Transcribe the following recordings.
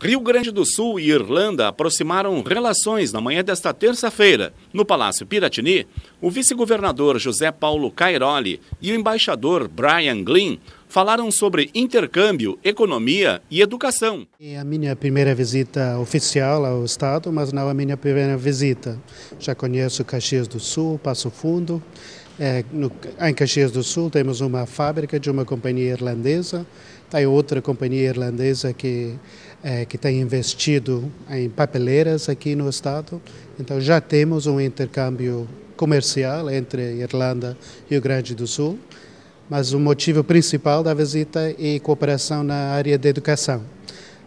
Rio Grande do Sul e Irlanda aproximaram relações na manhã desta terça-feira. No Palácio Piratini, o vice-governador José Paulo Cairoli e o embaixador Brian Glynn falaram sobre intercâmbio, economia e educação. É a minha primeira visita oficial ao Estado, mas não a minha primeira visita. Já conheço Caxias do Sul, Passo Fundo é, no, em Caxias do Sul temos uma fábrica de uma companhia irlandesa, tem outra companhia irlandesa que, é, que tem investido em papeleiras aqui no estado. Então já temos um intercâmbio comercial entre Irlanda e o Grande do Sul, mas o motivo principal da visita é cooperação na área da educação.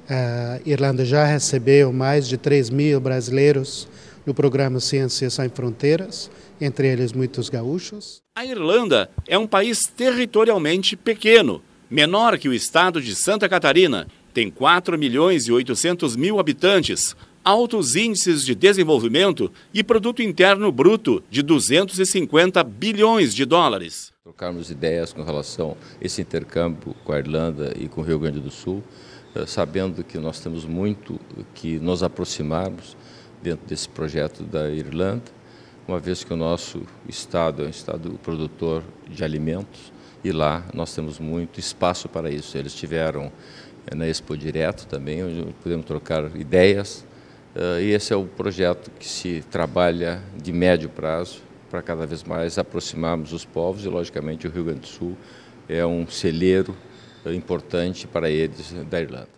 A é, Irlanda já recebeu mais de 3 mil brasileiros no programa Ciências Sem Fronteiras, entre eles muitos gaúchos. A Irlanda é um país territorialmente pequeno, menor que o estado de Santa Catarina. Tem 4 milhões e 800 mil habitantes, altos índices de desenvolvimento e produto interno bruto de 250 bilhões de dólares. Trocarmos ideias com relação a esse intercâmbio com a Irlanda e com o Rio Grande do Sul, eh, sabendo que nós temos muito que nos aproximarmos dentro desse projeto da Irlanda, uma vez que o nosso estado é um estado produtor de alimentos e lá nós temos muito espaço para isso. Eles tiveram eh, na Expo Direto também, onde podemos trocar ideias. Eh, e esse é o projeto que se trabalha de médio prazo para cada vez mais aproximarmos os povos e, logicamente, o Rio Grande do Sul é um celeiro eh, importante para eles da Irlanda.